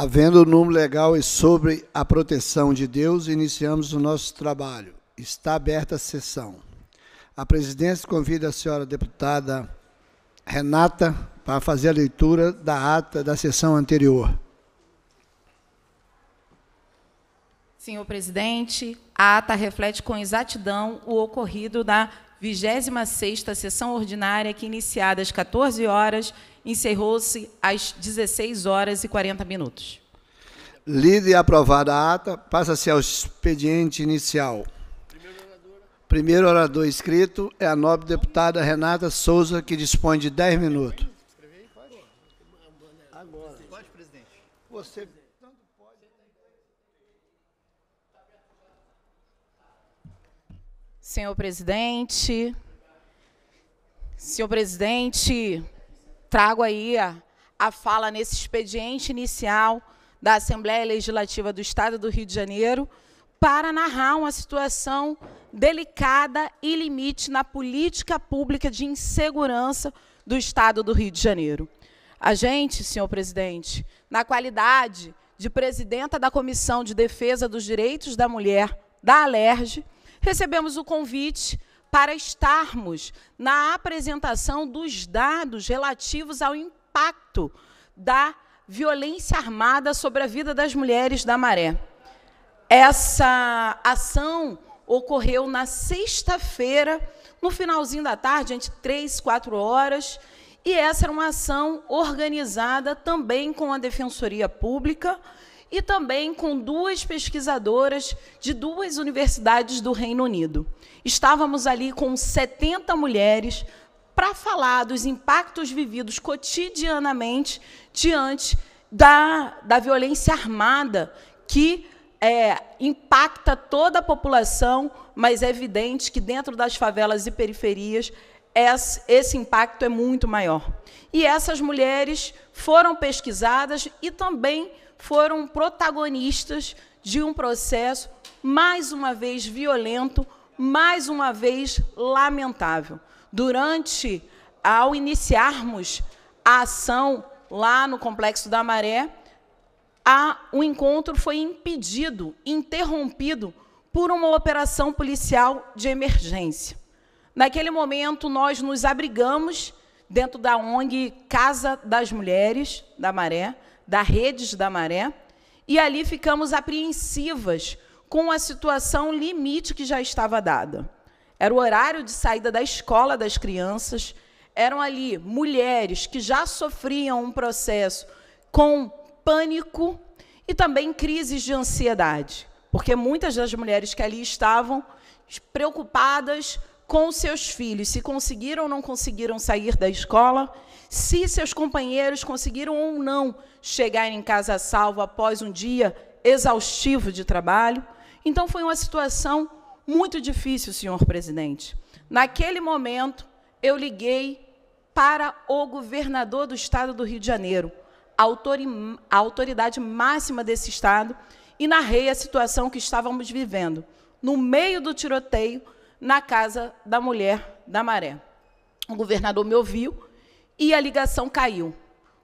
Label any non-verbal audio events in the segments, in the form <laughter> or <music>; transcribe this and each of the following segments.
Havendo o um número legal e sobre a proteção de Deus, iniciamos o nosso trabalho. Está aberta a sessão. A presidência convida a senhora deputada Renata para fazer a leitura da ata da sessão anterior. Senhor presidente, a ata reflete com exatidão o ocorrido da 26ª sessão ordinária que iniciada às 14 horas encerrou-se às 16 horas e 40 minutos. Lida e aprovada a ata, passa-se ao expediente inicial. Primeiro orador escrito é a nobre deputada Renata Souza, que dispõe de 10 minutos. Pode, presidente. Você Senhor presidente, senhor presidente, trago aí a, a fala nesse expediente inicial da Assembleia Legislativa do Estado do Rio de Janeiro para narrar uma situação delicada e limite na política pública de insegurança do Estado do Rio de Janeiro. A gente, senhor presidente, na qualidade de presidenta da Comissão de Defesa dos Direitos da Mulher da Alerj, recebemos o convite para estarmos na apresentação dos dados relativos ao impacto da violência armada sobre a vida das mulheres da Maré. Essa ação ocorreu na sexta-feira, no finalzinho da tarde, entre três, quatro horas, e essa era uma ação organizada também com a Defensoria Pública e também com duas pesquisadoras de duas universidades do Reino Unido. Estávamos ali com 70 mulheres para falar dos impactos vividos cotidianamente diante da, da violência armada que é, impacta toda a população, mas é evidente que dentro das favelas e periferias esse impacto é muito maior. E essas mulheres foram pesquisadas e também foram protagonistas de um processo mais uma vez violento, mais uma vez lamentável. Durante, ao iniciarmos a ação lá no Complexo da Maré, a, o encontro foi impedido, interrompido por uma operação policial de emergência. Naquele momento, nós nos abrigamos dentro da ONG Casa das Mulheres da Maré, da Redes da Maré, e ali ficamos apreensivas com a situação limite que já estava dada. Era o horário de saída da escola das crianças, eram ali mulheres que já sofriam um processo com pânico e também crises de ansiedade, porque muitas das mulheres que ali estavam preocupadas com seus filhos, se conseguiram ou não conseguiram sair da escola, se seus companheiros conseguiram ou não chegar em casa salvo após um dia exaustivo de trabalho. Então, foi uma situação muito difícil, senhor presidente. Naquele momento, eu liguei para o governador do estado do Rio de Janeiro, a autoridade máxima desse estado, e narrei a situação que estávamos vivendo, no meio do tiroteio, na casa da mulher da Maré. O governador me ouviu e a ligação caiu.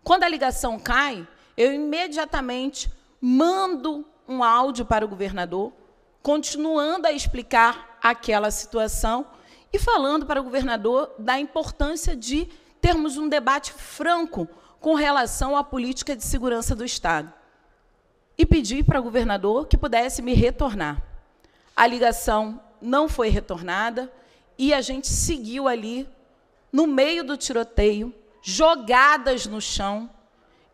Quando a ligação cai, eu imediatamente mando um áudio para o governador, continuando a explicar aquela situação e falando para o governador da importância de termos um debate franco com relação à política de segurança do Estado. E pedi para o governador que pudesse me retornar. A ligação não foi retornada e a gente seguiu ali, no meio do tiroteio, jogadas no chão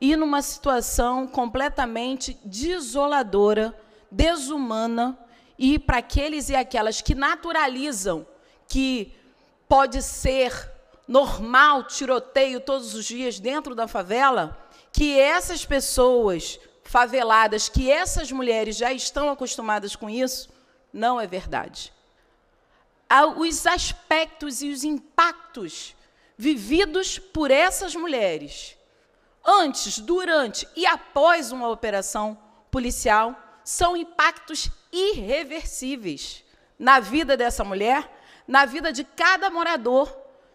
e numa situação completamente desoladora, desumana, e para aqueles e aquelas que naturalizam que pode ser normal tiroteio todos os dias dentro da favela, que essas pessoas faveladas, que essas mulheres já estão acostumadas com isso, não é verdade. Ah, os aspectos e os impactos vividos por essas mulheres, antes, durante e após uma operação policial, são impactos irreversíveis na vida dessa mulher, na vida de cada morador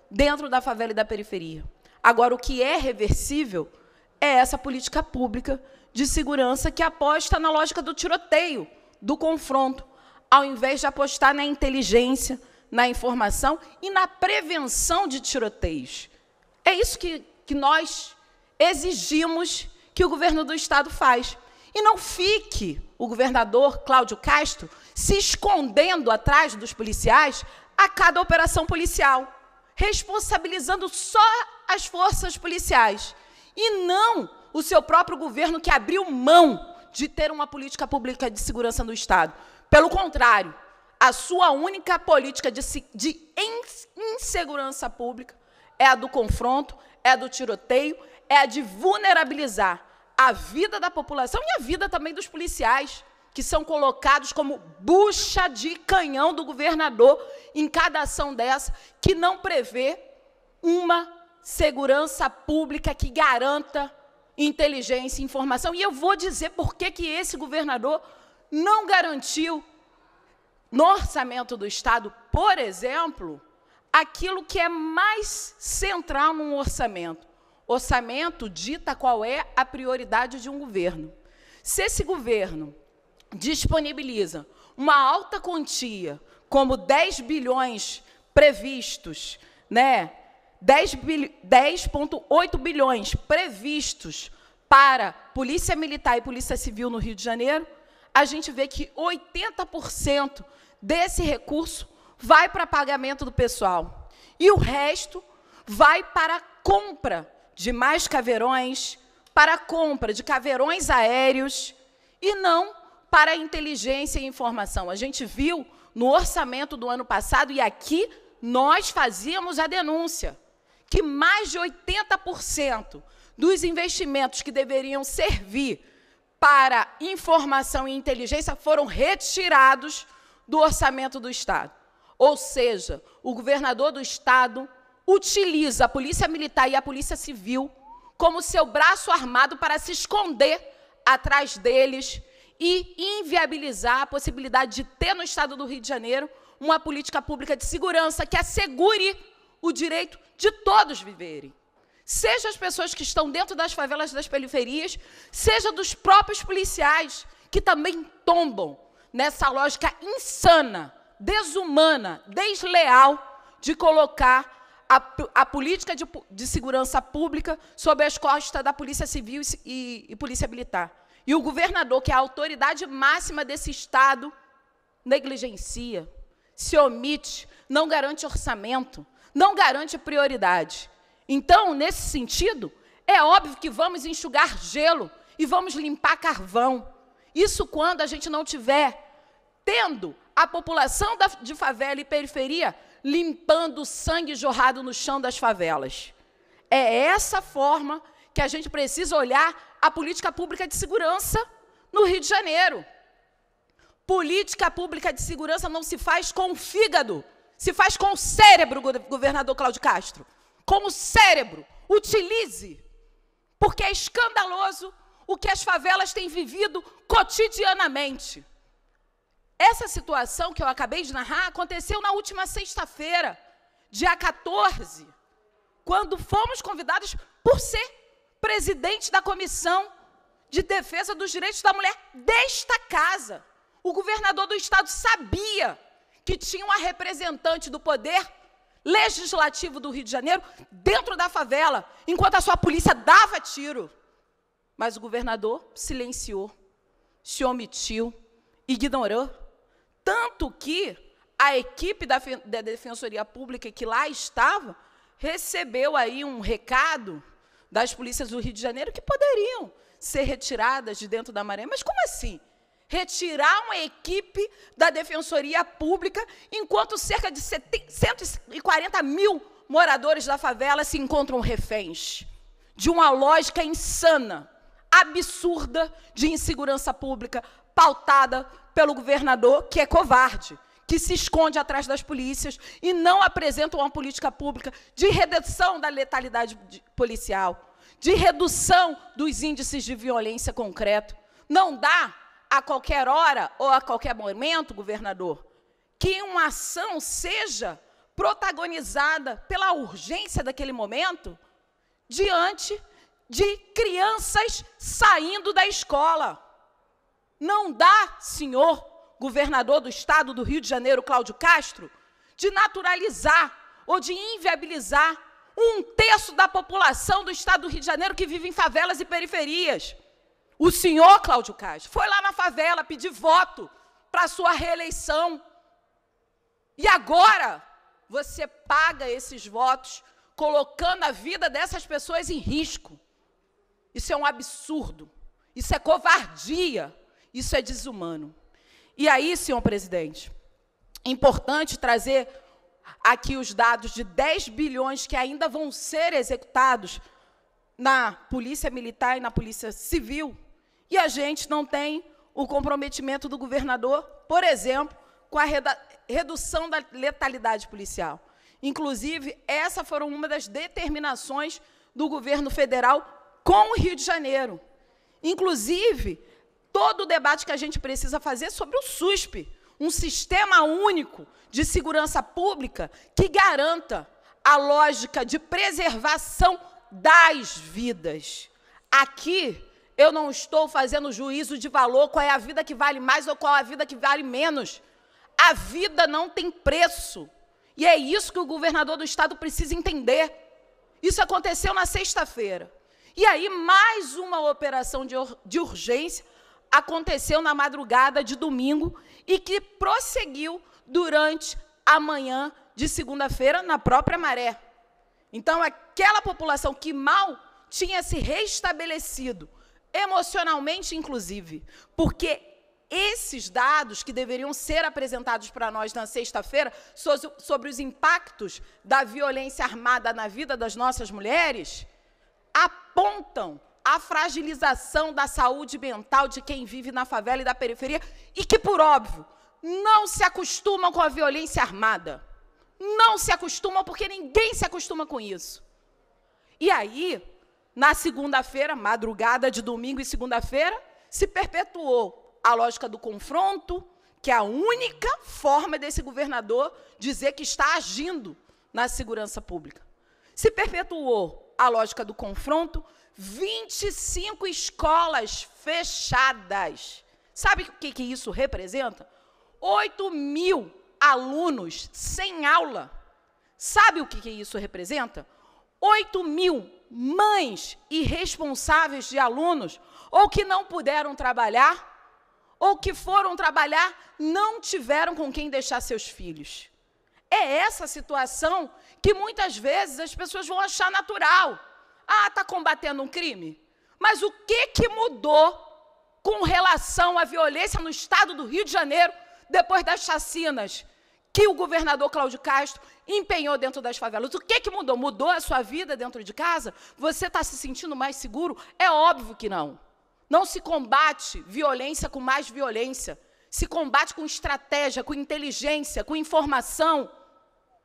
dentro da favela e da periferia. Agora, o que é reversível é essa política pública de segurança que aposta na lógica do tiroteio, do confronto, ao invés de apostar na inteligência, na informação e na prevenção de tiroteios. É isso que, que nós exigimos que o governo do Estado faz. E não fique o governador Cláudio Castro se escondendo atrás dos policiais a cada operação policial, responsabilizando só as forças policiais e não o seu próprio governo que abriu mão de ter uma política pública de segurança no Estado. Pelo contrário, a sua única política de, de insegurança pública é a do confronto, é a do tiroteio, é a de vulnerabilizar a vida da população e a vida também dos policiais, que são colocados como bucha de canhão do governador em cada ação dessa, que não prevê uma segurança pública que garanta inteligência e informação. E eu vou dizer por que, que esse governador não garantiu no orçamento do Estado, por exemplo, aquilo que é mais central num orçamento. Orçamento dita qual é a prioridade de um governo. Se esse governo disponibiliza uma alta quantia, como 10 bilhões previstos, né? 10,8 10 bilhões previstos para Polícia Militar e Polícia Civil no Rio de Janeiro, a gente vê que 80% desse recurso vai para pagamento do pessoal. E o resto vai para a compra de mais caveirões, para a compra de caveirões aéreos e não para inteligência e informação. A gente viu no orçamento do ano passado e aqui nós fazíamos a denúncia que mais de 80% dos investimentos que deveriam servir para informação e inteligência foram retirados do orçamento do Estado. Ou seja, o governador do Estado utiliza a Polícia Militar e a Polícia Civil como seu braço armado para se esconder atrás deles e inviabilizar a possibilidade de ter no Estado do Rio de Janeiro uma política pública de segurança que assegure o direito de todos viverem. Seja as pessoas que estão dentro das favelas das periferias, seja dos próprios policiais, que também tombam nessa lógica insana, desumana, desleal de colocar a, a, política de, de, segurança pública sob as costas da Polícia Civil e, e, Polícia Militar. E o governador, que é a autoridade máxima desse Estado, negligencia, se omite, não garante orçamento, não garante prioridade. Então, nesse sentido, é óbvio que vamos enxugar gelo e vamos limpar carvão. Isso quando a gente não tiver tendo a população da, de favela e periferia limpando o sangue jorrado no chão das favelas. É essa forma que a gente precisa olhar a política pública de segurança no Rio de Janeiro. Política pública de segurança não se faz com o fígado, se faz com o cérebro, governador Cláudio Castro. Com o cérebro. Utilize. Porque é escandaloso o que as favelas têm vivido cotidianamente. Essa situação que eu acabei de narrar aconteceu na última sexta-feira, dia 14, quando fomos convidados por ser presidente da Comissão de Defesa dos Direitos da Mulher desta casa. O governador do estado sabia que tinha uma representante do poder legislativo do Rio de Janeiro dentro da favela, enquanto a sua polícia dava tiro. Mas o governador silenciou, se omitiu, ignorou tanto que a equipe da, da Defensoria Pública que lá estava recebeu aí um recado das polícias do Rio de Janeiro que poderiam ser retiradas de dentro da maré. Mas como assim? Retirar uma equipe da Defensoria Pública enquanto cerca de 140 mil moradores da favela se encontram reféns de uma lógica insana, absurda de insegurança pública, pautada pelo governador que é covarde, que se esconde atrás das polícias e não apresenta uma política pública de redução da letalidade policial, de redução dos índices de violência concreto. Não dá a qualquer hora ou a qualquer momento, governador, que uma ação seja protagonizada pela urgência daquele momento diante de crianças saindo da escola. Não dá, senhor governador do estado do Rio de Janeiro, Cláudio Castro, de naturalizar ou de inviabilizar um terço da população do estado do Rio de Janeiro que vive em favelas e periferias. O senhor Cláudio Castro foi lá na favela pedir voto para a sua reeleição. E agora você paga esses votos colocando a vida dessas pessoas em risco. Isso é um absurdo. Isso é covardia. Isso é desumano. E aí, senhor presidente, é importante trazer aqui os dados de 10 bilhões que ainda vão ser executados na Polícia Militar e na Polícia Civil, e a gente não tem o comprometimento do governador, por exemplo, com a redução da letalidade policial. Inclusive, essa foram uma das determinações do governo federal com o Rio de Janeiro. Inclusive, todo o debate que a gente precisa fazer sobre o SUSP, um sistema único de segurança pública que garanta a lógica de preservação das vidas. Aqui eu não estou fazendo juízo de valor qual é a vida que vale mais ou qual é a vida que vale menos. A vida não tem preço. E é isso que o governador do estado precisa entender. Isso aconteceu na sexta-feira. E aí, mais uma operação de, de urgência aconteceu na madrugada de domingo e que prosseguiu durante a manhã de segunda-feira na própria maré. Então, aquela população que mal tinha se restabelecido, emocionalmente, inclusive, porque esses dados que deveriam ser apresentados para nós na sexta-feira sobre os impactos da violência armada na vida das nossas mulheres apontam a fragilização da saúde mental de quem vive na favela e da periferia e que, por óbvio, não se acostumam com a violência armada. Não se acostumam porque ninguém se acostuma com isso. E aí, na segunda-feira, madrugada de domingo e segunda-feira, se perpetuou a lógica do confronto, que é a única forma desse governador dizer que está agindo na segurança pública. Se perpetuou a lógica do confronto, 25 escolas fechadas. Sabe o que, que isso representa? 8 mil alunos sem aula. Sabe o que, que isso representa? 8 mil mães irresponsáveis de alunos, ou que não puderam trabalhar, ou que foram trabalhar, não tiveram com quem deixar seus filhos. É essa situação que muitas vezes as pessoas vão achar natural. Ah, está combatendo um crime? Mas o que, que mudou com relação à violência no estado do Rio de Janeiro depois das chacinas que o governador Cláudio Castro empenhou dentro das favelas? O que, que mudou? Mudou a sua vida dentro de casa? Você está se sentindo mais seguro? É óbvio que não. Não se combate violência com mais violência. Se combate com estratégia, com inteligência, com informação.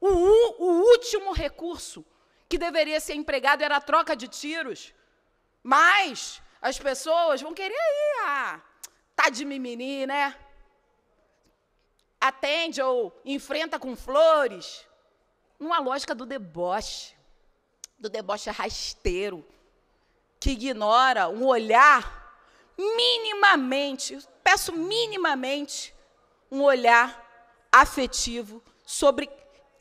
O, o último recurso que deveria ser empregado era a troca de tiros. Mas as pessoas vão querer ir, ah, tá de mimimi, né? Atende ou enfrenta com flores. Numa lógica do deboche, do deboche rasteiro, que ignora um olhar minimamente, peço minimamente, um olhar afetivo sobre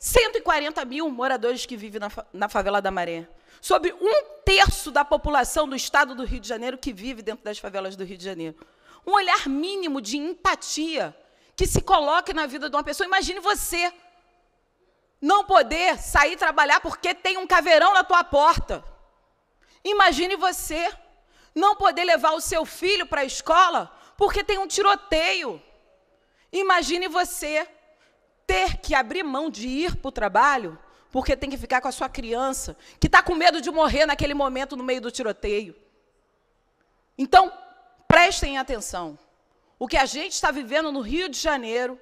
140 mil moradores que vivem na, na favela da Maré. Sobre um terço da população do estado do Rio de Janeiro que vive dentro das favelas do Rio de Janeiro. Um olhar mínimo de empatia que se coloque na vida de uma pessoa. Imagine você não poder sair trabalhar porque tem um caveirão na tua porta. Imagine você não poder levar o seu filho para a escola porque tem um tiroteio. Imagine você ter que abrir mão de ir para o trabalho porque tem que ficar com a sua criança, que está com medo de morrer naquele momento no meio do tiroteio. Então, prestem atenção. O que a gente está vivendo no Rio de Janeiro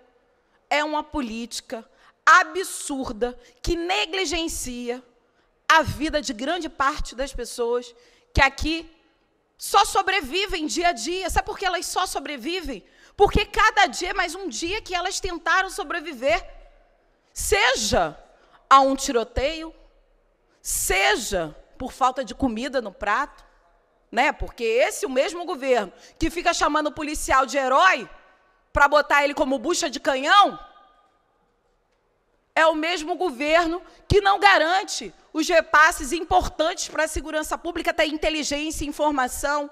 é uma política absurda que negligencia a vida de grande parte das pessoas que aqui só sobrevivem dia a dia. Sabe por que elas só sobrevivem? porque cada dia é mais um dia que elas tentaram sobreviver, seja a um tiroteio, seja por falta de comida no prato, né? Porque esse o mesmo governo que fica chamando o policial de herói para botar ele como bucha de canhão, é o mesmo governo que não garante os repasses importantes para a segurança pública, até inteligência e informação.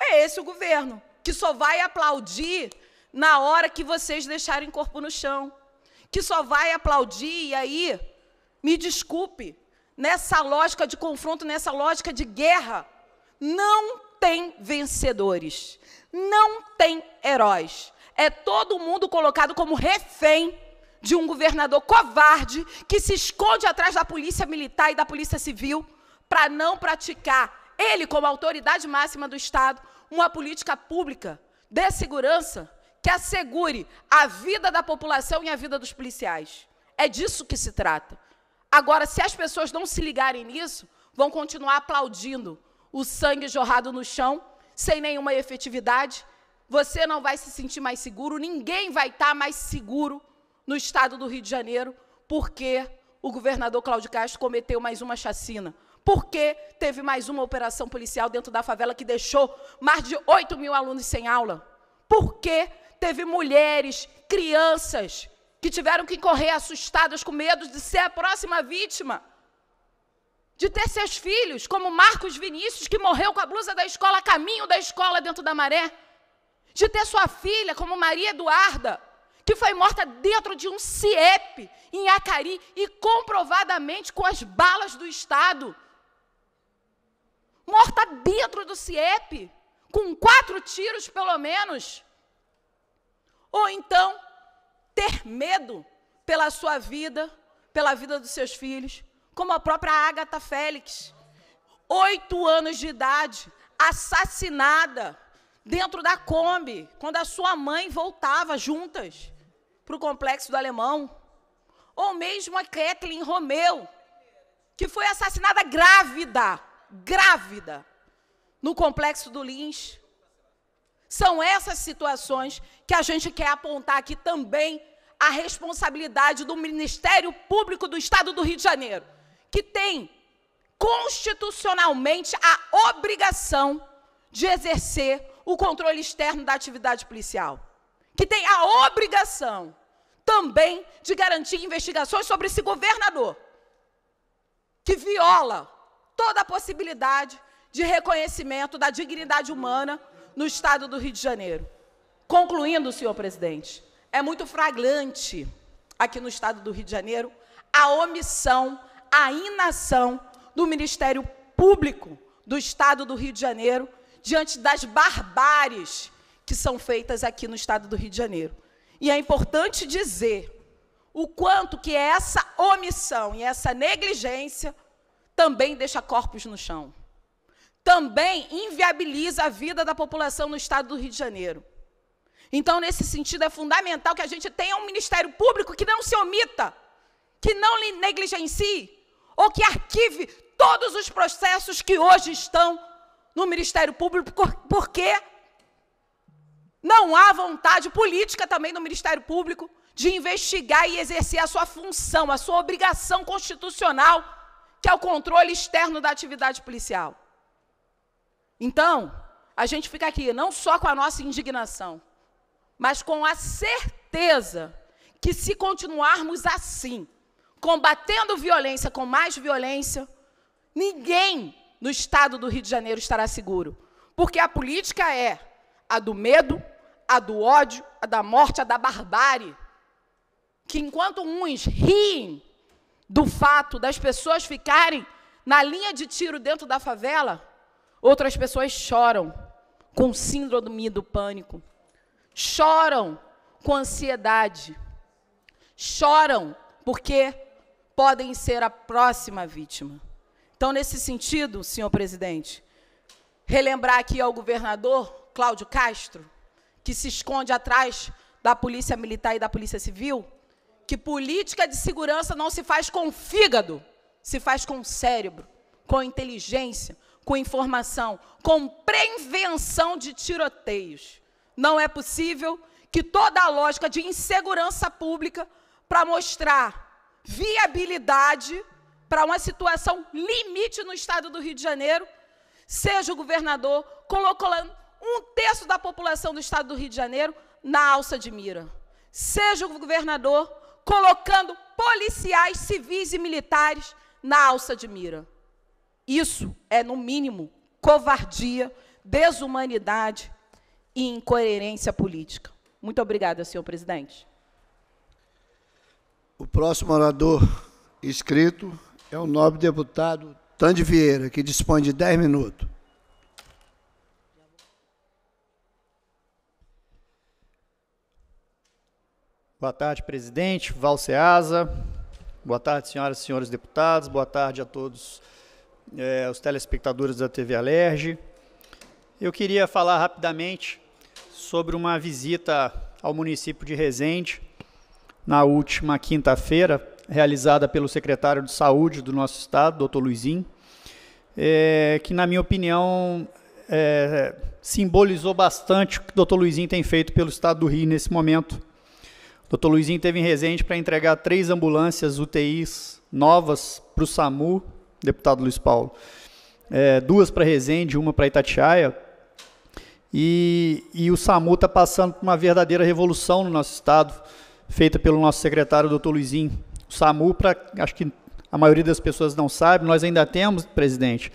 É esse o governo que só vai aplaudir na hora que vocês deixarem corpo no chão, que só vai aplaudir e aí, me desculpe, nessa lógica de confronto, nessa lógica de guerra, não tem vencedores, não tem heróis. É todo mundo colocado como refém de um governador covarde que se esconde atrás da polícia militar e da polícia civil para não praticar, ele como autoridade máxima do Estado, uma política pública de segurança que assegure a vida da população e a vida dos policiais. É disso que se trata. Agora, se as pessoas não se ligarem nisso, vão continuar aplaudindo o sangue jorrado no chão, sem nenhuma efetividade. Você não vai se sentir mais seguro, ninguém vai estar tá mais seguro no estado do Rio de Janeiro, porque o governador Cláudio Castro cometeu mais uma chacina porque teve mais uma operação policial dentro da favela que deixou mais de 8 mil alunos sem aula? Porque teve mulheres, crianças, que tiveram que correr assustadas, com medo de ser a próxima vítima? De ter seus filhos, como Marcos Vinícius, que morreu com a blusa da escola, a caminho da escola dentro da maré? De ter sua filha, como Maria Eduarda, que foi morta dentro de um CIEP em Acari e comprovadamente com as balas do Estado morta dentro do CIEP, com quatro tiros pelo menos. Ou então, ter medo pela sua vida, pela vida dos seus filhos, como a própria Agatha Félix, oito anos de idade, assassinada dentro da Kombi, quando a sua mãe voltava juntas para o complexo do Alemão. Ou mesmo a Kathleen Romeu, que foi assassinada grávida grávida no complexo do Lins. São essas situações que a gente quer apontar aqui também a responsabilidade do Ministério Público do Estado do Rio de Janeiro, que tem constitucionalmente a obrigação de exercer o controle externo da atividade policial, que tem a obrigação também de garantir investigações sobre esse governador que viola toda a possibilidade de reconhecimento da dignidade humana no estado do Rio de Janeiro. Concluindo, senhor presidente, é muito fragrante aqui no estado do Rio de Janeiro a omissão, a inação do Ministério Público do estado do Rio de Janeiro diante das barbáries que são feitas aqui no estado do Rio de Janeiro. E é importante dizer o quanto que essa omissão e essa negligência também deixa corpos no chão. Também inviabiliza a vida da população no estado do Rio de Janeiro. Então, nesse sentido, é fundamental que a gente tenha um Ministério Público que não se omita, que não negligencie, ou que arquive todos os processos que hoje estão no Ministério Público, porque não há vontade política também no Ministério Público de investigar e exercer a sua função, a sua obrigação constitucional que é o controle externo da atividade policial. Então, a gente fica aqui não só com a nossa indignação, mas com a certeza que se continuarmos assim, combatendo violência com mais violência, ninguém no estado do Rio de Janeiro estará seguro. Porque a política é a do medo, a do ódio, a da morte, a da barbárie. Que enquanto uns riem do fato das pessoas ficarem na linha de tiro dentro da favela, outras pessoas choram com síndrome do pânico, choram com ansiedade, choram porque podem ser a próxima vítima. Então, nesse sentido, senhor presidente, relembrar aqui ao governador Cláudio Castro, que se esconde atrás da Polícia Militar e da Polícia Civil, que política de segurança não se faz com fígado, se faz com cérebro, com inteligência, com informação, com prevenção de tiroteios. Não é possível que toda a lógica de insegurança pública para mostrar viabilidade para uma situação limite no estado do Rio de Janeiro, seja o governador colocando um terço da população do estado do Rio de Janeiro na alça de mira. Seja o governador colocando policiais civis e militares na alça de mira. Isso é, no mínimo, covardia, desumanidade e incoerência política. Muito obrigada, senhor presidente. O próximo orador inscrito é o nobre deputado Tande Vieira, que dispõe de 10 minutos. Boa tarde, presidente, Val Boa tarde, senhoras e senhores deputados. Boa tarde a todos é, os telespectadores da TV Alerge. Eu queria falar rapidamente sobre uma visita ao município de Resende na última quinta-feira, realizada pelo secretário de Saúde do nosso estado, doutor Luizinho, é, que, na minha opinião, é, simbolizou bastante o que o doutor Luizinho tem feito pelo estado do Rio nesse momento Dr. Luizinho teve em Resende para entregar três ambulâncias UTIs novas para o SAMU, deputado Luiz Paulo. É, duas para Resende, uma para Itatiaia. E, e o SAMU está passando por uma verdadeira revolução no nosso estado, feita pelo nosso secretário, Dr. Luizinho. O SAMU, pra, acho que a maioria das pessoas não sabe, nós ainda temos, presidente,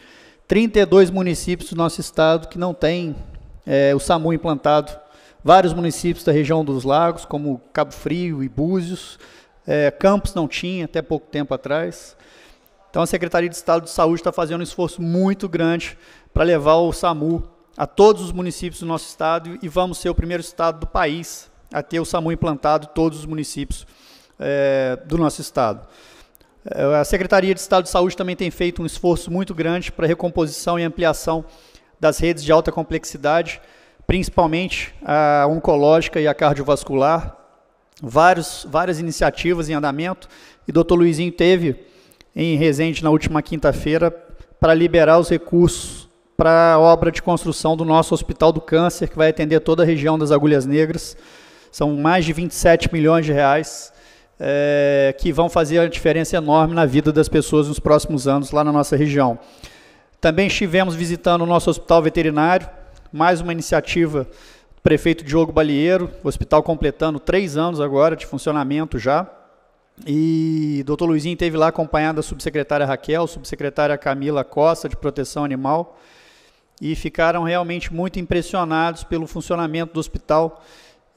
32 municípios do nosso estado que não tem é, o SAMU implantado Vários municípios da região dos lagos, como Cabo Frio e Búzios, é, Campos não tinha até pouco tempo atrás. Então a Secretaria de Estado de Saúde está fazendo um esforço muito grande para levar o SAMU a todos os municípios do nosso estado e vamos ser o primeiro estado do país a ter o SAMU implantado em todos os municípios é, do nosso estado. É, a Secretaria de Estado de Saúde também tem feito um esforço muito grande para a recomposição e ampliação das redes de alta complexidade principalmente a oncológica e a cardiovascular, vários, várias iniciativas em andamento, e doutor Luizinho teve em Resende na última quinta-feira para liberar os recursos para a obra de construção do nosso Hospital do Câncer, que vai atender toda a região das Agulhas Negras. São mais de 27 milhões de reais é, que vão fazer a diferença enorme na vida das pessoas nos próximos anos lá na nossa região. Também estivemos visitando o nosso hospital veterinário, mais uma iniciativa do prefeito Diogo Balieiro, o hospital completando três anos agora de funcionamento já. E doutor Luizinho esteve lá acompanhado da subsecretária Raquel, subsecretária Camila Costa, de Proteção Animal, e ficaram realmente muito impressionados pelo funcionamento do hospital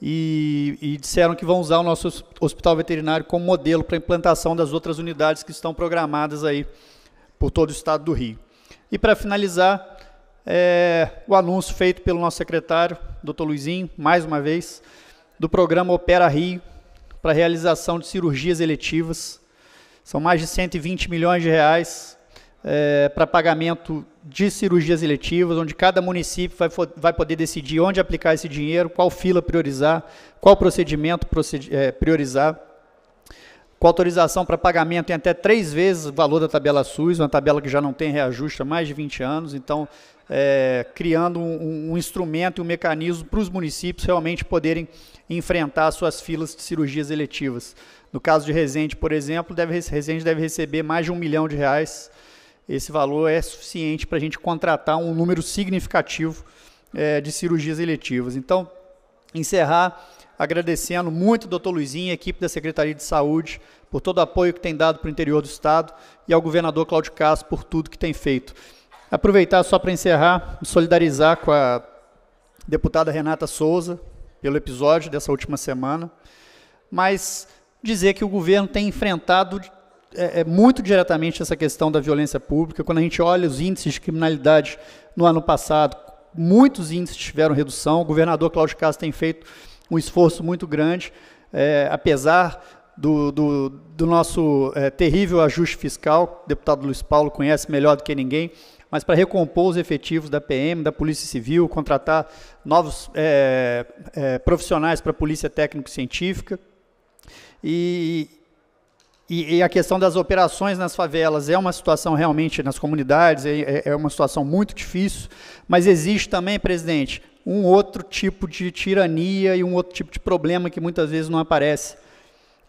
e, e disseram que vão usar o nosso hospital veterinário como modelo para a implantação das outras unidades que estão programadas aí por todo o estado do Rio. E para finalizar, é, o anúncio feito pelo nosso secretário, doutor Luizinho, mais uma vez, do programa Opera Rio para realização de cirurgias eletivas. São mais de 120 milhões de reais é, para pagamento de cirurgias eletivas, onde cada município vai, vai poder decidir onde aplicar esse dinheiro, qual fila priorizar, qual procedimento proced, é, priorizar, com autorização para pagamento em até três vezes o valor da tabela SUS, uma tabela que já não tem reajuste há mais de 20 anos, então é, criando um, um instrumento e um mecanismo para os municípios realmente poderem enfrentar suas filas de cirurgias eletivas. No caso de Resende, por exemplo, deve, Resende deve receber mais de um milhão de reais. Esse valor é suficiente para a gente contratar um número significativo é, de cirurgias eletivas. Então, encerrar agradecendo muito ao doutor Luizinho e a equipe da Secretaria de Saúde por todo o apoio que tem dado para o interior do Estado e ao governador Cláudio Castro por tudo que tem feito. Aproveitar só para encerrar, me solidarizar com a deputada Renata Souza pelo episódio dessa última semana, mas dizer que o governo tem enfrentado é, é, muito diretamente essa questão da violência pública. Quando a gente olha os índices de criminalidade no ano passado, muitos índices tiveram redução. O governador Cláudio Castro tem feito um esforço muito grande, é, apesar do, do, do nosso é, terrível ajuste fiscal, o deputado Luiz Paulo conhece melhor do que ninguém, mas para recompor os efetivos da PM, da Polícia Civil, contratar novos é, é, profissionais para a Polícia Técnico-Científica. E, e, e, a questão das operações nas favelas é uma situação realmente, nas comunidades, é, é, é uma situação muito difícil, mas existe também, presidente, um outro tipo de tirania e um outro tipo de problema que muitas vezes não aparece.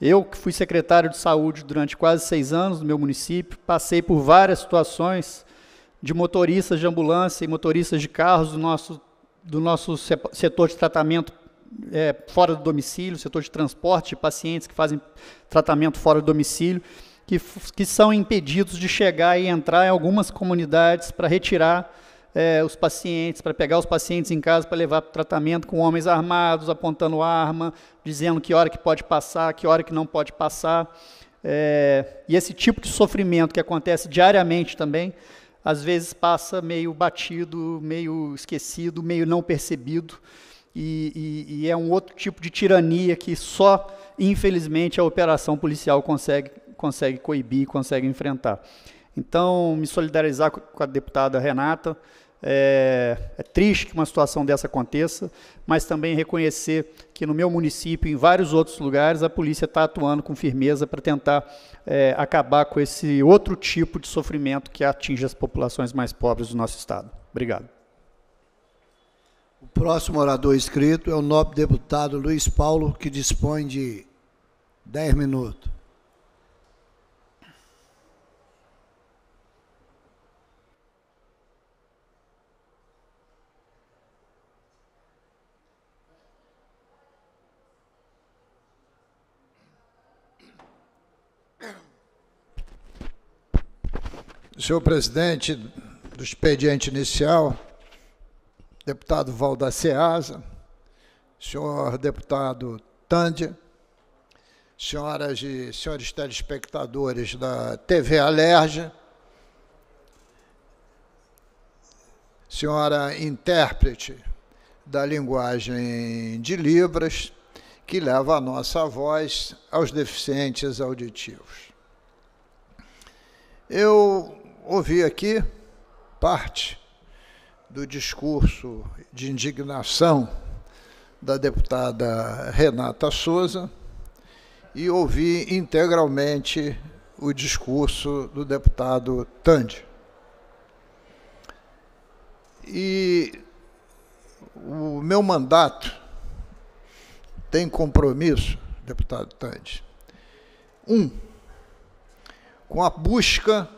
Eu, que fui secretário de saúde durante quase seis anos no meu município, passei por várias situações de motoristas de ambulância e motoristas de carros do nosso, do nosso setor de tratamento é, fora do domicílio, setor de transporte de pacientes que fazem tratamento fora do domicílio, que, que são impedidos de chegar e entrar em algumas comunidades para retirar é, os pacientes, para pegar os pacientes em casa para levar para o tratamento com homens armados, apontando arma, dizendo que hora que pode passar, que hora que não pode passar. É, e esse tipo de sofrimento que acontece diariamente também às vezes passa meio batido, meio esquecido, meio não percebido. E, e, e, é um outro tipo de tirania que só, infelizmente, a operação policial consegue, consegue coibir, consegue enfrentar. Então, me solidarizar com a deputada Renata, é, é, triste que uma situação dessa aconteça, mas também reconhecer que no meu município e em vários outros lugares a polícia está atuando com firmeza para tentar é, acabar com esse outro tipo de sofrimento que atinge as populações mais pobres do nosso estado. Obrigado. O próximo orador inscrito é o nobre deputado Luiz Paulo, que dispõe de 10 minutos. Senhor presidente do expediente inicial, deputado Valdaceasa, senhor deputado Tândia, senhoras e senhores telespectadores da TV Alerja, senhora intérprete da linguagem de Libras, que leva a nossa voz aos deficientes auditivos. Eu ouvi aqui parte do discurso de indignação da deputada Renata Souza e ouvi integralmente o discurso do deputado Tande. E o meu mandato tem compromisso, deputado Tande. Um, com a busca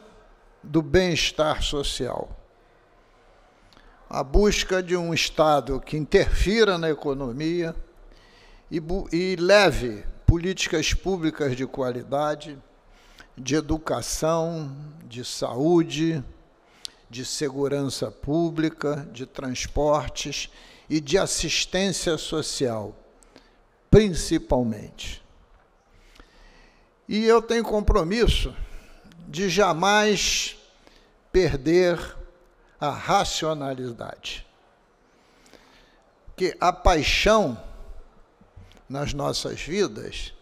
do bem-estar social. A busca de um Estado que interfira na economia e, e leve políticas públicas de qualidade, de educação, de saúde, de segurança pública, de transportes e de assistência social, principalmente. E eu tenho compromisso de jamais perder a racionalidade. Que a paixão nas nossas vidas,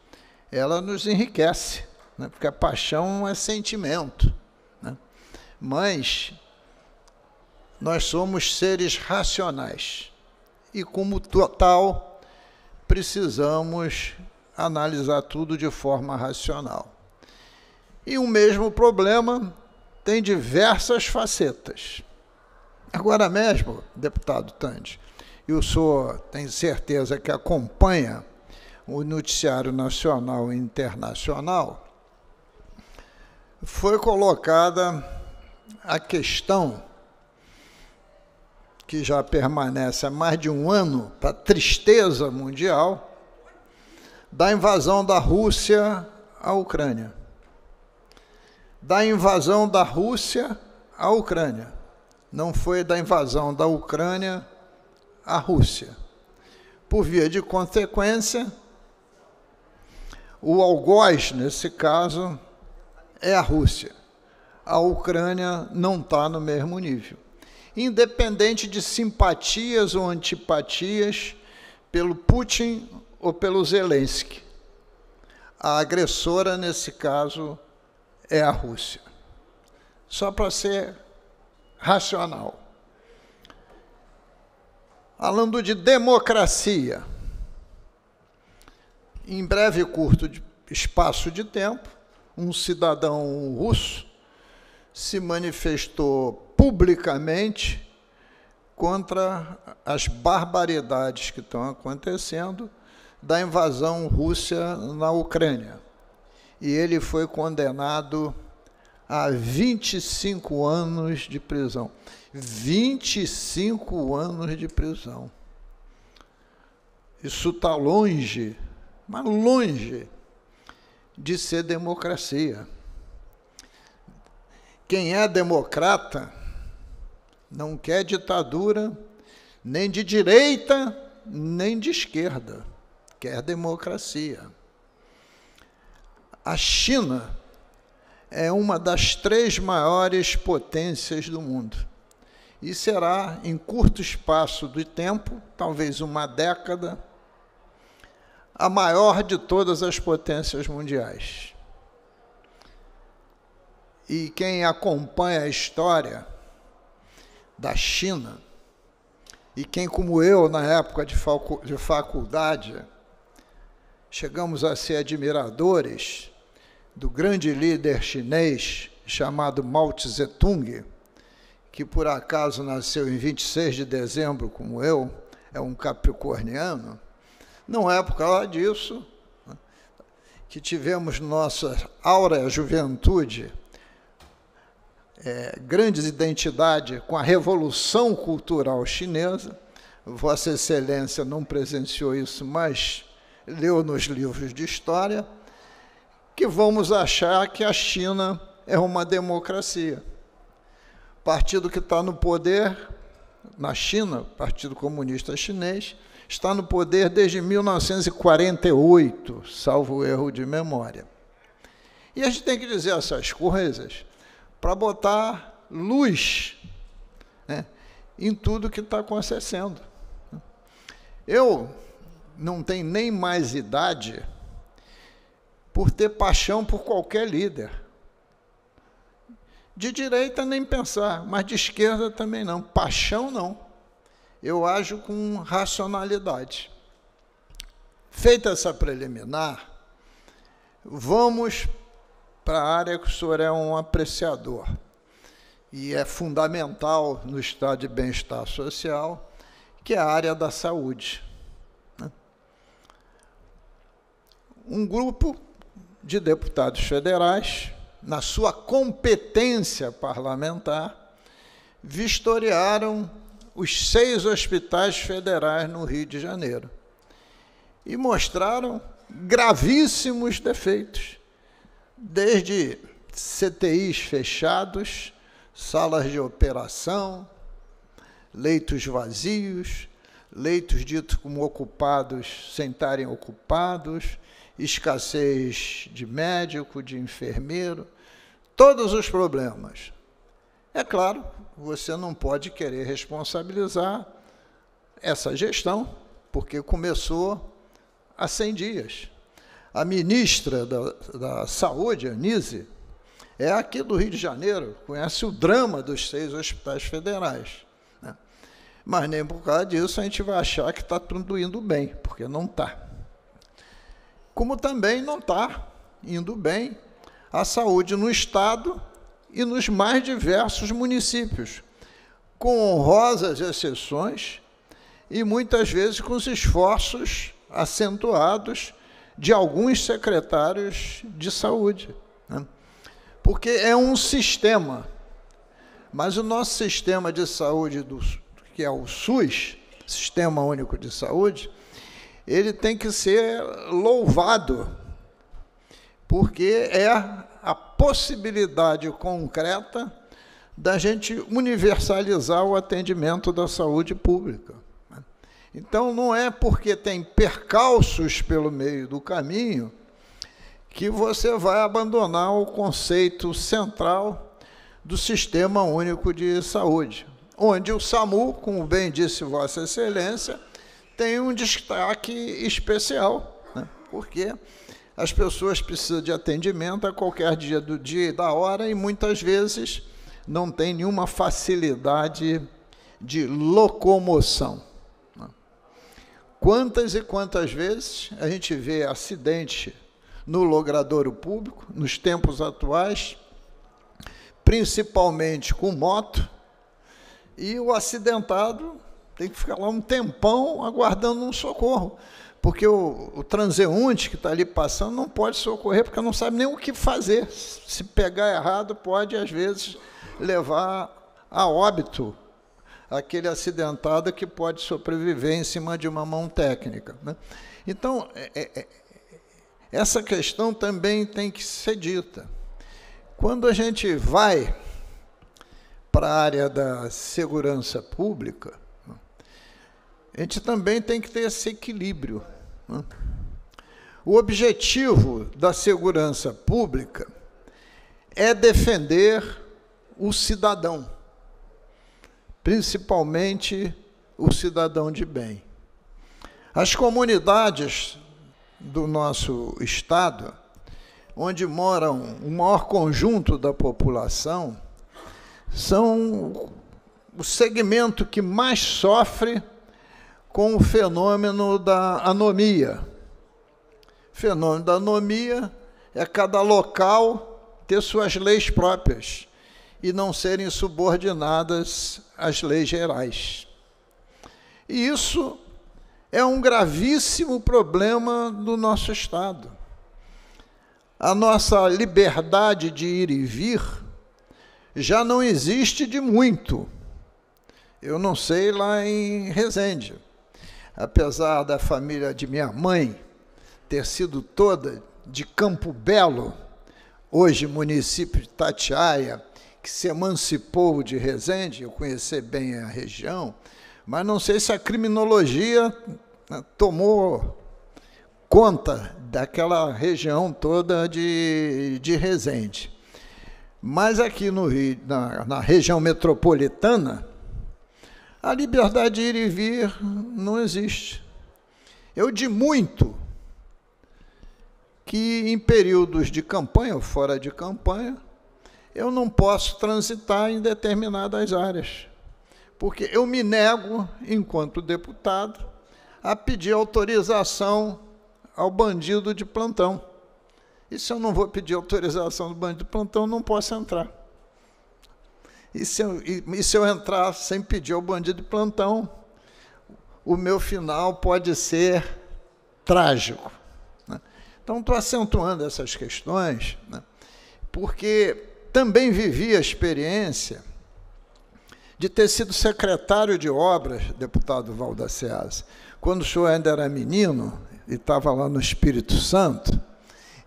ela nos enriquece, né? porque a paixão é sentimento. Né? Mas nós somos seres racionais e, como tal, precisamos analisar tudo de forma racional. E o mesmo problema tem diversas facetas. Agora mesmo, deputado Tandes, e o senhor tem certeza que acompanha o noticiário nacional e internacional, foi colocada a questão que já permanece há mais de um ano, para tristeza mundial, da invasão da Rússia à Ucrânia da invasão da Rússia à Ucrânia. Não foi da invasão da Ucrânia à Rússia. Por via de consequência, o algoz, nesse caso, é a Rússia. A Ucrânia não está no mesmo nível. Independente de simpatias ou antipatias pelo Putin ou pelo Zelensky. A agressora, nesse caso, é a Rússia. Só para ser racional. Falando de democracia, em breve e curto de espaço de tempo, um cidadão russo se manifestou publicamente contra as barbaridades que estão acontecendo da invasão russa na Ucrânia e ele foi condenado a 25 anos de prisão. 25 anos de prisão. Isso está longe, mas longe de ser democracia. Quem é democrata não quer ditadura, nem de direita, nem de esquerda, quer democracia a China é uma das três maiores potências do mundo. E será, em curto espaço de tempo, talvez uma década, a maior de todas as potências mundiais. E quem acompanha a história da China, e quem, como eu, na época de, faculdade, chegamos a ser admiradores do grande líder chinês chamado Mao Tse Tung, que por acaso nasceu em 26 de dezembro, como eu, é um capricorniano, não é por causa disso né, que tivemos nossa áurea juventude, é, grande identidade com a revolução cultural chinesa. Vossa Excelência não presenciou isso, mas leu nos livros de história que vamos achar que a China é uma democracia. Partido que está no poder na China, Partido Comunista Chinês, está no poder desde 1948, salvo erro de memória. E a gente tem que dizer essas coisas para botar luz né, em tudo que está acontecendo. Eu não tenho nem mais idade por ter paixão por qualquer líder. De direita nem pensar, mas de esquerda também não. Paixão não. Eu ajo com racionalidade. Feita essa preliminar, vamos para a área que o senhor é um apreciador e é fundamental no estado de bem-estar social, que é a área da saúde. Né? Um grupo de deputados federais, na sua competência parlamentar, vistoriaram os seis hospitais federais no Rio de Janeiro e mostraram gravíssimos defeitos, desde CTIs fechados, salas de operação, leitos vazios, leitos ditos como ocupados sem estarem ocupados, escassez de médico, de enfermeiro, todos os problemas. É claro, você não pode querer responsabilizar essa gestão, porque começou há 100 dias. A ministra da, da Saúde, Anise, é aqui do Rio de Janeiro, conhece o drama dos seis hospitais federais. Né? Mas nem por causa disso a gente vai achar que está tudo indo bem, porque não está como também não está indo bem a saúde no estado e nos mais diversos municípios, com honrosas exceções e muitas vezes com os esforços acentuados de alguns secretários de saúde. Né? Porque é um sistema, mas o nosso sistema de saúde, do, que é o SUS, Sistema Único de Saúde, ele tem que ser louvado, porque é a possibilidade concreta da gente universalizar o atendimento da saúde pública. Então, não é porque tem percalços pelo meio do caminho que você vai abandonar o conceito central do Sistema Único de Saúde, onde o SAMU, como bem disse Vossa Excelência, tem um destaque especial, né? porque as pessoas precisam de atendimento a qualquer dia do dia e da hora e muitas vezes não tem nenhuma facilidade de locomoção. Né? Quantas e quantas vezes a gente vê acidente no logradouro público, nos tempos atuais, principalmente com moto, e o acidentado tem que ficar lá um tempão aguardando um socorro. Porque o, o transeunte que está ali passando não pode socorrer, porque não sabe nem o que fazer. Se pegar errado, pode, às vezes, levar a óbito aquele acidentado que pode sobreviver em cima de uma mão técnica. Né? Então, é, é, é essa questão também tem que ser dita. Quando a gente vai para a área da segurança pública, a gente também tem que ter esse equilíbrio. Né? O objetivo da segurança pública é defender o cidadão, principalmente o cidadão de bem. As comunidades do nosso estado, onde moram o maior conjunto da população, são o segmento que mais sofre com o fenômeno da anomia. O fenômeno da anomia é cada local ter suas leis próprias e não serem subordinadas às leis gerais. E isso é um gravíssimo problema do nosso Estado. A nossa liberdade de ir e vir já não existe de muito. Eu não sei lá em Resende apesar da família de minha mãe ter sido toda de Campo Belo, hoje município de Tatiaia, que se emancipou de Resende, eu conheci bem a região, mas não sei se a criminologia né, tomou conta daquela região toda de, de Resende. Mas aqui no Rio, na, na região metropolitana, a liberdade de ir e vir não existe. Eu de muito que em períodos de campanha ou fora de campanha, eu não posso transitar em determinadas áreas, porque eu me nego, enquanto deputado, a pedir autorização ao bandido de plantão. E se eu não vou pedir autorização do bandido de plantão, não posso entrar. E se, eu, e, e se eu entrar sem pedir ao bandido de plantão, o meu final pode ser trágico. Né? Então, estou acentuando essas questões, né? porque também vivi a experiência de ter sido secretário de obras, deputado Valdaceas, quando o senhor ainda era menino e estava lá no Espírito Santo,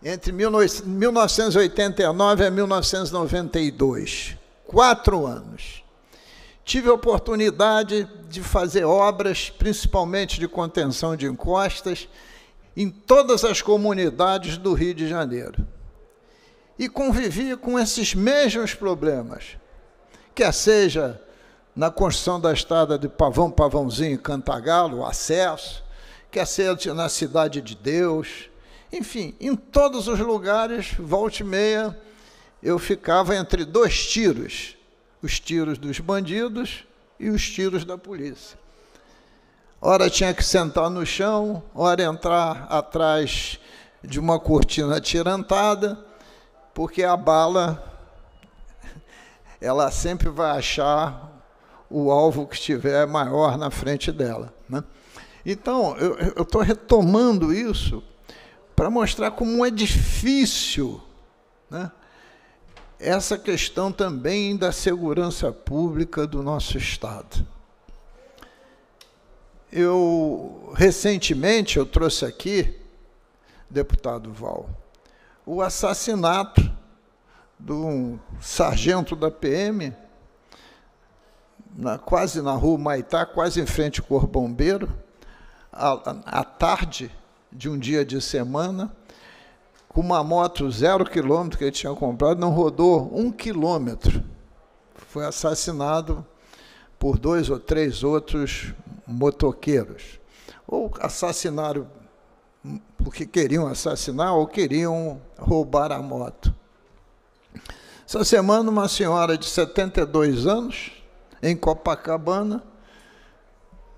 entre 1989 a 1992 quatro anos. Tive a oportunidade de fazer obras, principalmente de contenção de encostas, em todas as comunidades do Rio de Janeiro. E convivi com esses mesmos problemas, quer seja na construção da estrada de Pavão, Pavãozinho e Cantagalo, o acesso, quer seja na Cidade de Deus, enfim, em todos os lugares, volte e meia, eu ficava entre dois tiros: os tiros dos bandidos e os tiros da polícia. Ora tinha que sentar no chão, ora entrar atrás de uma cortina atirantada, porque a bala <laughs> ela sempre vai achar o alvo que estiver maior na frente dela. Né? Então, eu estou retomando isso para mostrar como é difícil né, essa questão também da segurança pública do nosso Estado. Eu, recentemente, eu trouxe aqui, deputado Val, o assassinato de um sargento da PM, na, quase na rua Maitá, quase em frente ao Corpo Bombeiro, à, à tarde de um dia de semana, com uma moto zero quilômetro que ele tinha comprado, não rodou um quilômetro. Foi assassinado por dois ou três outros motoqueiros. Ou assassinaram porque queriam assassinar ou queriam roubar a moto. Essa semana, uma senhora de 72 anos, em Copacabana,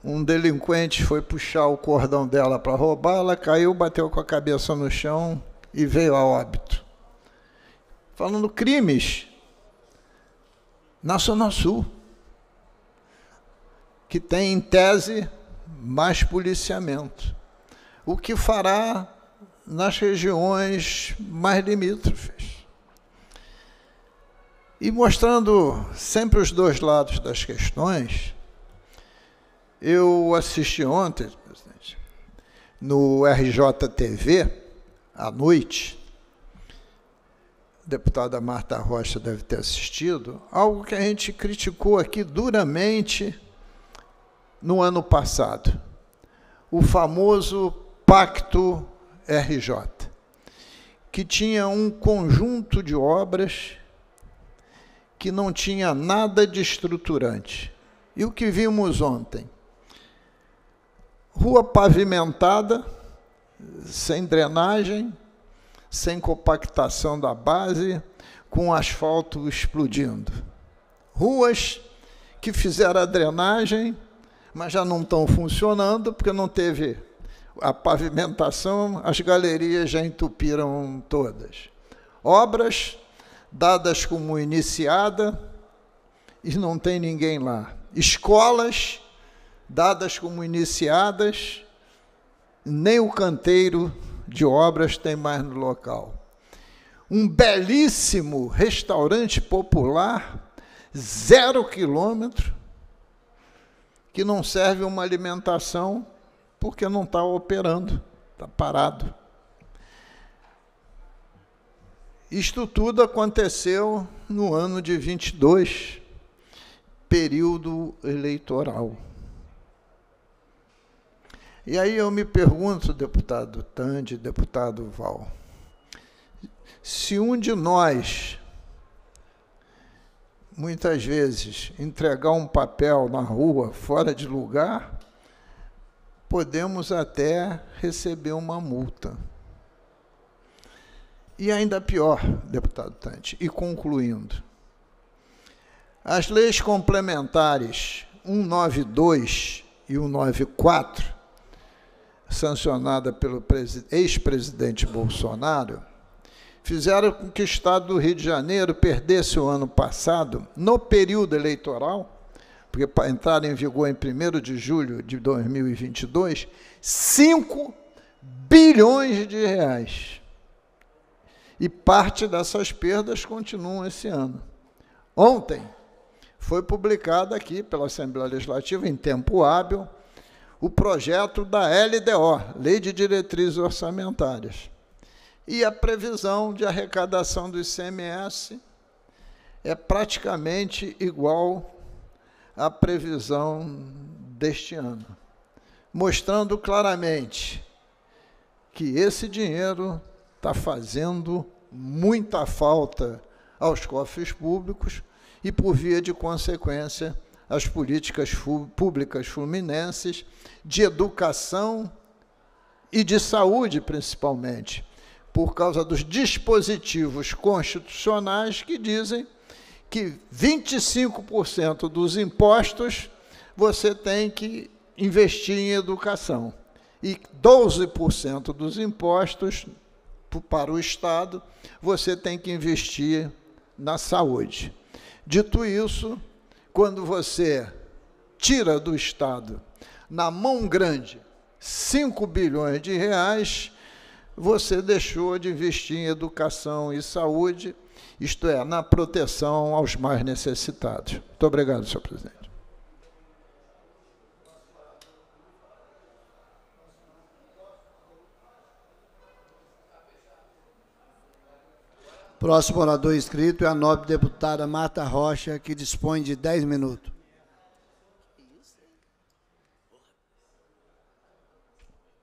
um delinquente foi puxar o cordão dela para roubar, ela caiu, bateu com a cabeça no chão, e veio a óbito. Falando crimes na Zona Sul, que tem em tese mais policiamento. O que fará nas regiões mais limítrofes. E mostrando sempre os dois lados das questões, eu assisti ontem, presidente, no RJTV, à noite, a deputada Marta Rocha deve ter assistido, algo que a gente criticou aqui duramente no ano passado, o famoso Pacto RJ, que tinha um conjunto de obras que não tinha nada de estruturante. E o que vimos ontem? Rua pavimentada, sem drenagem, sem compactação da base, com asfalto explodindo. Ruas que fizeram a drenagem, mas já não estão funcionando porque não teve a pavimentação, as galerias já entupiram todas. Obras dadas como iniciada e não tem ninguém lá. Escolas dadas como iniciadas nem o canteiro de obras tem mais no local. Um belíssimo restaurante popular, zero quilômetro, que não serve uma alimentação porque não está operando, está parado. Isto tudo aconteceu no ano de 22, período eleitoral. E aí eu me pergunto, deputado Tande, deputado Val, se um de nós, muitas vezes, entregar um papel na rua fora de lugar, podemos até receber uma multa. E ainda pior, deputado Tante, e concluindo, as leis complementares 192 e 194 sancionada pelo ex-presidente Bolsonaro, fizeram com que o Estado do Rio de Janeiro perdesse o ano passado, no período eleitoral, porque para entrar em vigor em 1 de julho de 2022, 5 bilhões de reais. E parte dessas perdas continuam esse ano. Ontem foi publicada aqui pela Assembleia Legislativa, em tempo hábil, o projeto da LDO, Lei de Diretrizes Orçamentárias. E a previsão de arrecadação do ICMS é praticamente igual à previsão deste ano, mostrando claramente que esse dinheiro está fazendo muita falta aos cofres públicos e, por via de consequência, as políticas públicas fluminenses de educação e de saúde, principalmente, por causa dos dispositivos constitucionais que dizem que 25% dos impostos você tem que investir em educação e 12% dos impostos para o Estado você tem que investir na saúde. Dito isso, quando você tira do Estado, na mão grande, 5 bilhões de reais, você deixou de investir em educação e saúde, isto é, na proteção aos mais necessitados. Muito obrigado, senhor presidente. Próximo orador inscrito é a nobre deputada Marta Rocha, que dispõe de 10 minutos.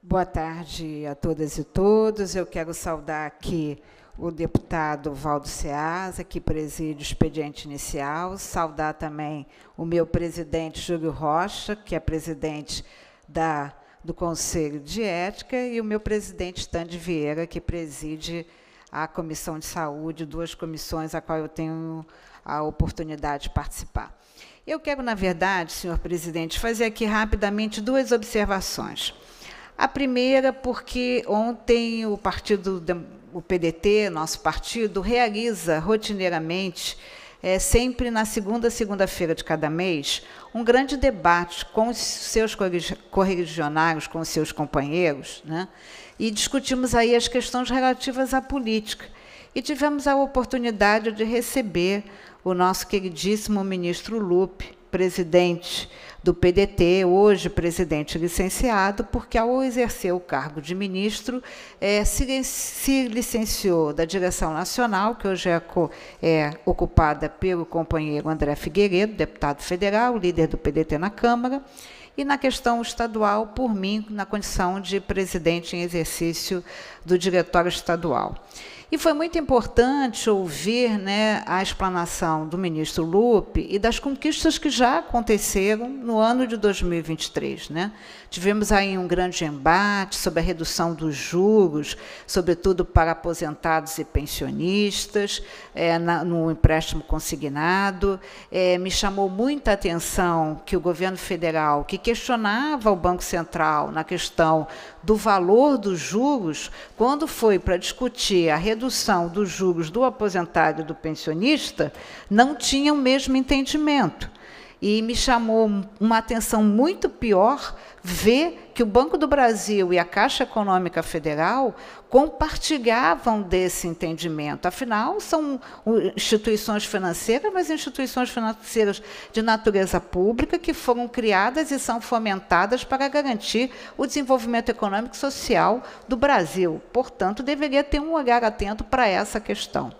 Boa tarde a todas e todos. Eu quero saudar aqui o deputado Valdo Seasa, que preside o expediente inicial, saudar também o meu presidente Júlio Rocha, que é presidente da, do Conselho de Ética, e o meu presidente Tande Vieira, que preside a Comissão de Saúde, duas comissões a qual eu tenho a oportunidade de participar. Eu quero, na verdade, senhor presidente, fazer aqui rapidamente duas observações. A primeira, porque ontem o partido, o PDT, nosso partido, realiza rotineiramente, é, sempre na segunda segunda-feira de cada mês, um grande debate com os seus correligionários, com os seus companheiros, né? e discutimos aí as questões relativas à política. E tivemos a oportunidade de receber o nosso queridíssimo ministro Lupe, presidente do PDT, hoje presidente licenciado, porque ao exercer o cargo de ministro, é, se, se, licenciou da direção nacional, que hoje é, é, ocupada pelo companheiro André Figueiredo, deputado federal, líder do PDT na Câmara, e na questão estadual, por mim, na condição de presidente em exercício do Diretório Estadual. E foi muito importante ouvir né, a explanação do ministro Lupe e das conquistas que já aconteceram no ano de 2023. Né? Tivemos aí um grande embate sobre a redução dos juros, sobretudo para aposentados e pensionistas, é, na, no empréstimo consignado. É, me chamou muita atenção que o governo federal, que questionava o Banco Central na questão do valor dos juros, quando foi para discutir a redução dos juros do aposentado e do pensionista, não tinha o mesmo entendimento. E me chamou uma atenção muito pior ver que o Banco do Brasil e a Caixa Econômica Federal compartilhavam desse entendimento. Afinal, são instituições financeiras, mas instituições financeiras de natureza pública que foram criadas e são fomentadas para garantir o desenvolvimento econômico e social do Brasil. Portanto, deveria ter um olhar atento para essa questão.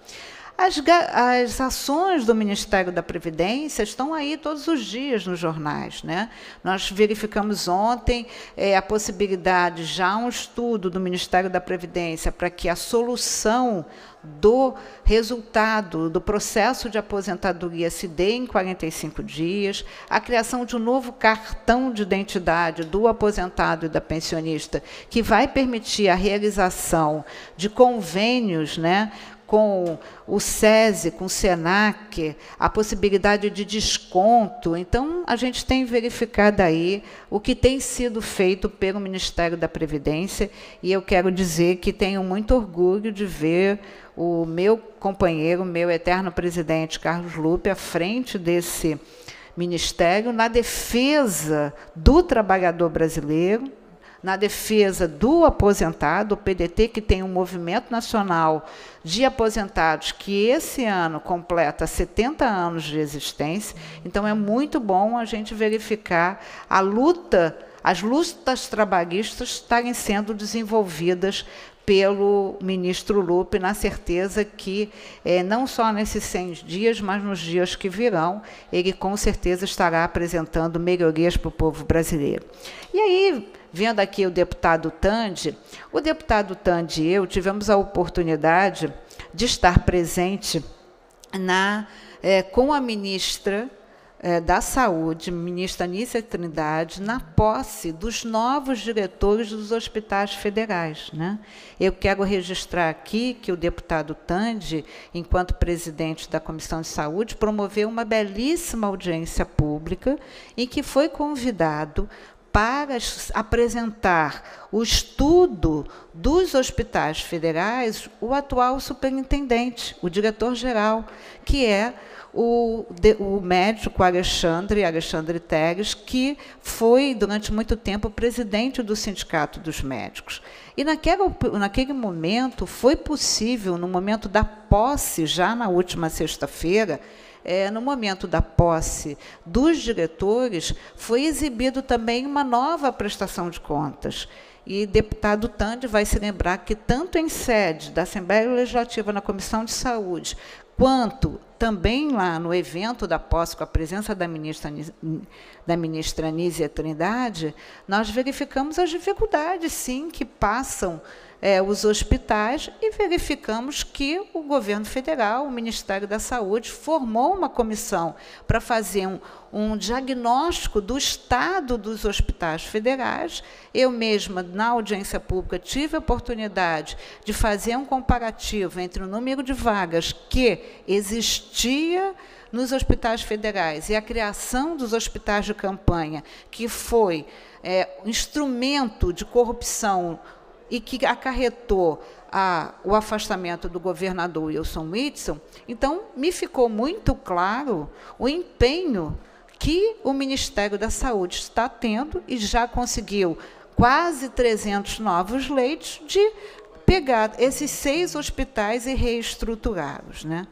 As, as, ações do Ministério da Previdência estão aí todos os dias nos jornais. Né? Nós verificamos ontem é, a possibilidade, já um estudo do Ministério da Previdência, para que a solução do resultado do processo de aposentadoria se dê em 45 dias, a criação de um novo cartão de identidade do aposentado e da pensionista, que vai permitir a realização de convênios né, com o SESI, com o SENAC, a possibilidade de desconto. Então, a gente tem verificado aí o que tem sido feito pelo Ministério da Previdência e eu quero dizer que tenho muito orgulho de ver o meu companheiro, meu eterno presidente Carlos Lupe, à frente desse ministério na defesa do trabalhador brasileiro, na defesa do aposentado, o PDT, que tem um movimento nacional de aposentados que esse ano completa 70 anos de existência. Então, é muito bom a gente verificar a luta, as lutas trabalhistas estarem sendo desenvolvidas pelo ministro Lupe, na certeza que, é não só nesses 100 dias, mas nos dias que virão, ele com certeza estará apresentando melhorias para o povo brasileiro. E aí, vendo aqui o deputado Tandi, o deputado Tandi e eu tivemos a oportunidade de estar presente na, é, com a ministra é, da Saúde, ministra Nícia Trindade, na posse dos novos diretores dos hospitais federais. Né? Eu quero registrar aqui que o deputado Tandi, enquanto presidente da Comissão de Saúde, promoveu uma belíssima audiência pública em que foi convidado para apresentar o estudo dos hospitais federais o atual superintendente, o diretor-geral, que é o, o, médico Alexandre, Alexandre Teres, que foi, durante muito tempo, presidente do Sindicato dos Médicos. E naquela, naquele momento, foi possível, no momento da posse, já na última sexta-feira, é, no momento da posse dos diretores, foi exibido também uma nova prestação de contas. E deputado Tande vai se lembrar que, tanto em sede da Assembleia Legislativa, na Comissão de Saúde, quanto também lá no evento da posse, com a presença da ministra, da ministra Anísia Trindade, nós verificamos as dificuldades, sim, que passam é, os hospitais e verificamos que o governo federal, o Ministério da Saúde, formou uma comissão para fazer um, um diagnóstico do estado dos hospitais federais. Eu mesma, na audiência pública, tive a oportunidade de fazer um comparativo entre o número de vagas que existia nos hospitais federais e a criação dos hospitais de campanha, que foi é, instrumento de corrupção e que acarretou a, o afastamento do governador Wilson Whitson, então me ficou muito claro o empenho que o Ministério da Saúde está tendo e já conseguiu quase 300 novos leitos de pegar esses seis hospitais e reestruturá-los. Né?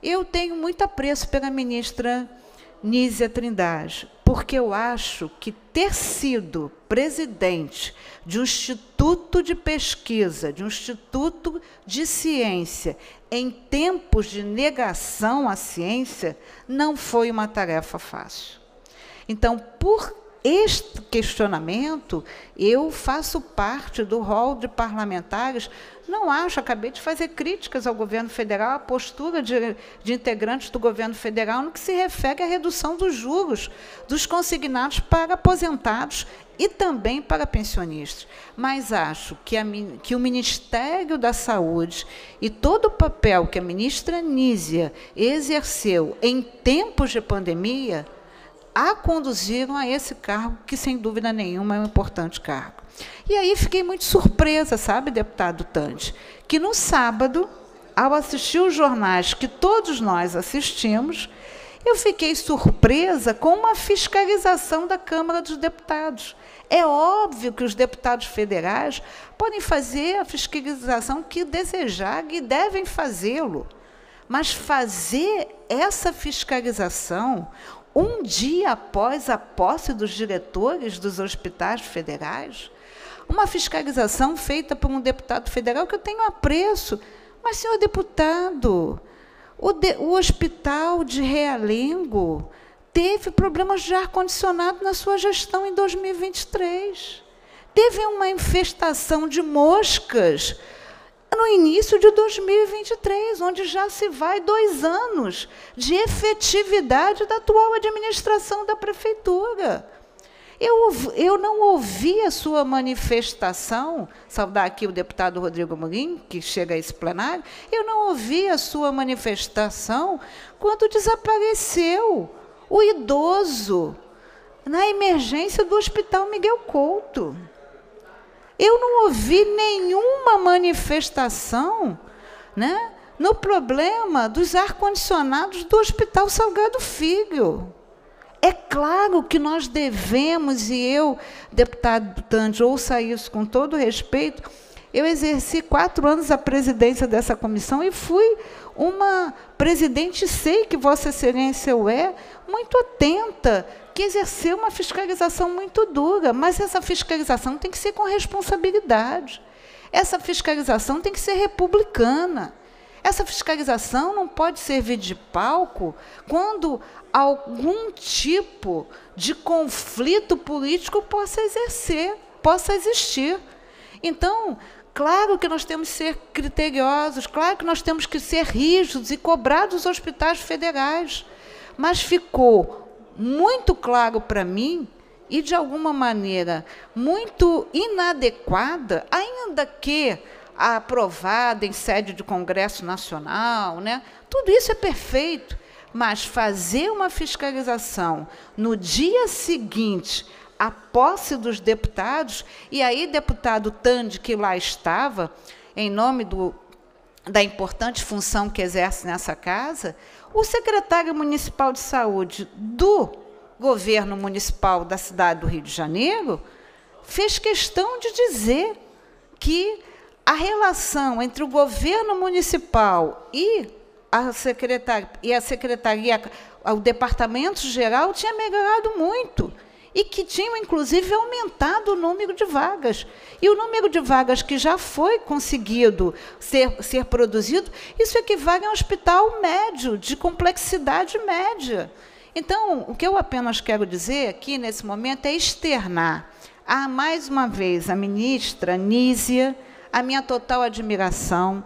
Eu tenho muito apreço pela ministra Nízia Trindade porque eu acho que ter sido presidente de um instituto de pesquisa, de um instituto de ciência, em tempos de negação à ciência, não foi uma tarefa fácil. Então, por este questionamento, eu faço parte do rol de parlamentares não acho, acabei de fazer críticas ao governo federal, à postura de, de integrantes do governo federal no que se refere à redução dos juros dos consignados para aposentados e também para pensionistas. Mas acho que, a, que, o Ministério da Saúde e todo o papel que a ministra Nízia exerceu em tempos de pandemia a conduziram a esse cargo, que sem dúvida nenhuma é um importante cargo. E aí fiquei muito surpresa, sabe, deputado Tante, que no sábado, ao assistir os jornais que todos nós assistimos, eu fiquei surpresa com uma fiscalização da Câmara dos Deputados. É óbvio que os deputados federais podem fazer a fiscalização que desejar e devem fazê-lo. Mas fazer essa fiscalização um dia após a posse dos diretores dos hospitais federais uma fiscalização feita por um deputado federal que eu tenho apreço. Mas, senhor deputado, o, de, o hospital de Realengo teve problemas de ar-condicionado na sua gestão em 2023. Teve uma infestação de moscas no início de 2023, onde já se vai dois anos de efetividade da atual administração da prefeitura. Eu, eu não ouvi a sua manifestação, saudar aqui o deputado Rodrigo Murim, que chega a esse plenário, eu não ouvi a sua manifestação quando desapareceu o idoso na emergência do Hospital Miguel Couto. Eu não ouvi nenhuma manifestação né, no problema dos ar-condicionados do Hospital Salgado Filho. É claro que nós devemos, e eu, deputado Tange, ouça isso com todo respeito, eu exerci quatro anos a presidência dessa comissão e fui uma presidente, sei que Vossa Excelência o é, muito atenta, que exerceu uma fiscalização muito dura, mas essa fiscalização tem que ser com responsabilidade. Essa fiscalização tem que ser republicana. Essa fiscalização não pode servir de palco quando algum tipo de conflito político possa exercer, possa existir. Então, claro que nós temos que ser criteriosos, claro que nós temos que ser rígidos e cobrar dos hospitais federais. Mas ficou muito claro para mim e de alguma maneira muito inadequada, ainda que aprovada em sede de Congresso Nacional, né? Tudo isso é perfeito. Mas fazer uma fiscalização no dia seguinte à posse dos deputados, e aí, deputado Tande, que lá estava, em nome do, da importante função que exerce nessa casa, o secretário municipal de saúde do governo municipal da cidade do Rio de Janeiro fez questão de dizer que a relação entre o governo municipal e a secretaria, e a secretaria, o departamento geral tinha melhorado muito e que tinham inclusive aumentado o número de vagas. E o número de vagas que já foi conseguido ser, ser produzido, isso equivale a um hospital médio, de complexidade média. Então, o que eu apenas quero dizer aqui nesse momento é externar a mais uma vez a ministra Nízia, a minha total admiração.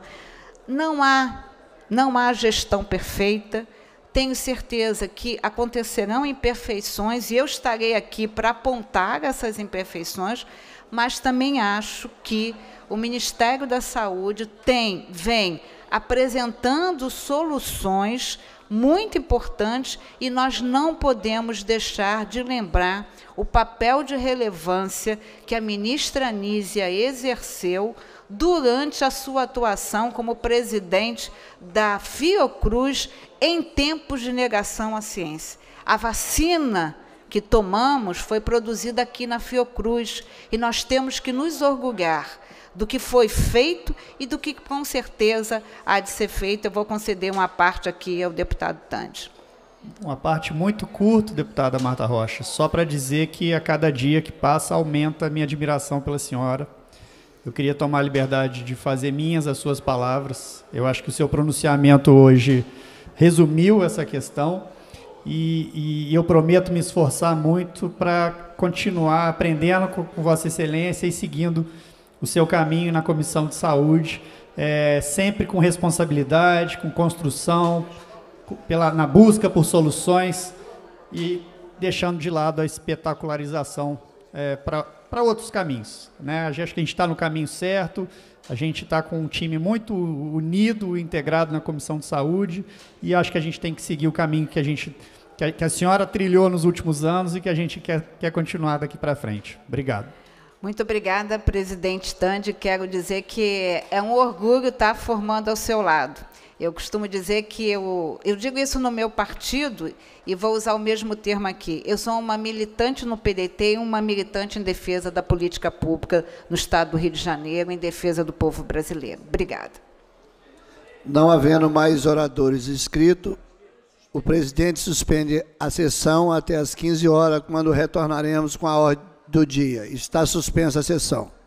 Não há não há gestão perfeita. Tenho certeza que acontecerão imperfeições e eu estarei aqui para apontar essas imperfeições, mas também acho que o Ministério da Saúde tem, vem apresentando soluções muito importantes e nós não podemos deixar de lembrar o papel de relevância que a ministra Nízia exerceu durante a sua atuação como presidente da Fiocruz em tempos de negação à ciência. A vacina que tomamos foi produzida aqui na Fiocruz e nós temos que nos orgulhar do que foi feito e do que com certeza há de ser feito. Eu vou conceder uma parte aqui ao deputado Tandes. Uma parte muito curta, deputada Marta Rocha, só para dizer que a cada dia que passa aumenta a minha admiração pela senhora, eu queria tomar a liberdade de fazer minhas as suas palavras. Eu acho que o seu pronunciamento hoje resumiu essa questão e, e eu prometo me esforçar muito para continuar aprendendo com, com, Vossa Excelência e seguindo o seu caminho na Comissão de Saúde, é, sempre com responsabilidade, com construção, pela, na busca por soluções e deixando de lado a espetacularização é, eh, para para outros caminhos. Né? Acho que a gente está no caminho certo, a gente está com um time muito unido, integrado na Comissão de Saúde, e acho que a gente tem que seguir o caminho que a gente que a, que a senhora trilhou nos últimos anos e que a gente quer, quer continuar daqui para frente. Obrigado. Muito obrigada, presidente Tandi. Quero dizer que é um orgulho estar tá formando ao seu lado. Eu costumo dizer que eu, eu digo isso no meu partido e vou usar o mesmo termo aqui. Eu sou uma militante no PDT e uma militante em defesa da política pública no Estado do Rio de Janeiro, em defesa do povo brasileiro. Obrigada. Não havendo mais oradores inscritos, o presidente suspende a sessão até às 15 horas, quando retornaremos com a ordem do dia. Está suspensa a sessão.